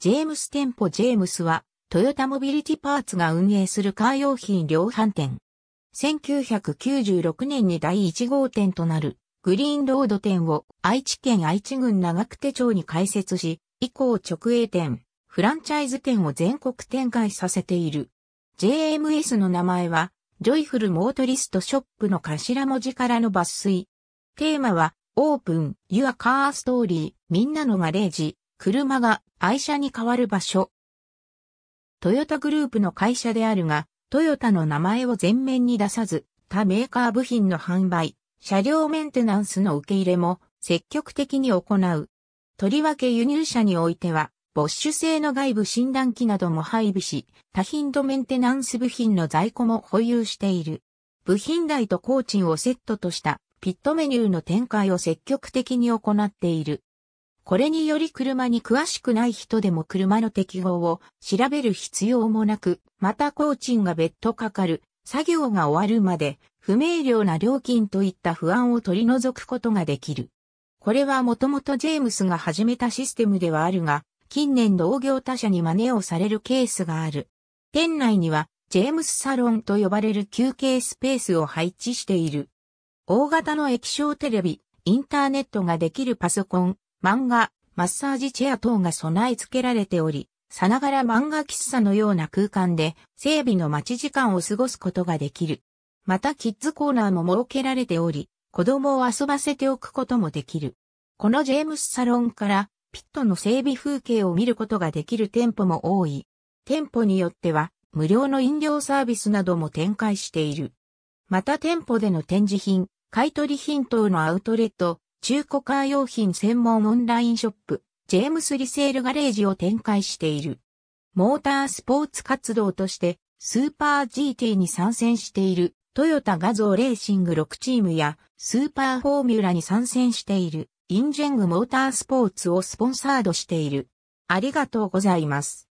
ジェームス店舗ジェームスは、トヨタモビリティパーツが運営するカー用品量販店。1996年に第1号店となる、グリーンロード店を愛知県愛知郡長久手町に開設し、以降直営店、フランチャイズ店を全国展開させている。JMS の名前は、ジョイフルモートリストショップの頭文字からの抜粋。テーマは、オープン、ユアカーストーリー、みんなのガレージ、車が愛車に変わる場所。トヨタグループの会社であるが、トヨタの名前を前面に出さず、他メーカー部品の販売、車両メンテナンスの受け入れも積極的に行う。とりわけ輸入車においては、ボッシュ製の外部診断機なども配備し、多頻度メンテナンス部品の在庫も保有している。部品代と工賃をセットとしたピットメニューの展開を積極的に行っている。これにより車に詳しくない人でも車の適合を調べる必要もなく、また工賃が別途かかる、作業が終わるまで不明瞭な料金といった不安を取り除くことができる。これはもともとジェームスが始めたシステムではあるが、近年同業他社に真似をされるケースがある。店内にはジェームスサロンと呼ばれる休憩スペースを配置している。大型の液晶テレビ、インターネットができるパソコン、漫画、マッサージチェア等が備え付けられており、さながら漫画喫茶のような空間で整備の待ち時間を過ごすことができる。またキッズコーナーも設けられており、子供を遊ばせておくこともできる。このジェームスサロンからピットの整備風景を見ることができる店舗も多い。店舗によっては無料の飲料サービスなども展開している。また店舗での展示品、買取品等のアウトレット、中古カー用品専門オンラインショップ、ジェームスリセールガレージを展開している。モータースポーツ活動として、スーパー GT に参戦している、トヨタ画像レーシング6チームや、スーパーフォーミュラに参戦している、インジェングモータースポーツをスポンサードしている。ありがとうございます。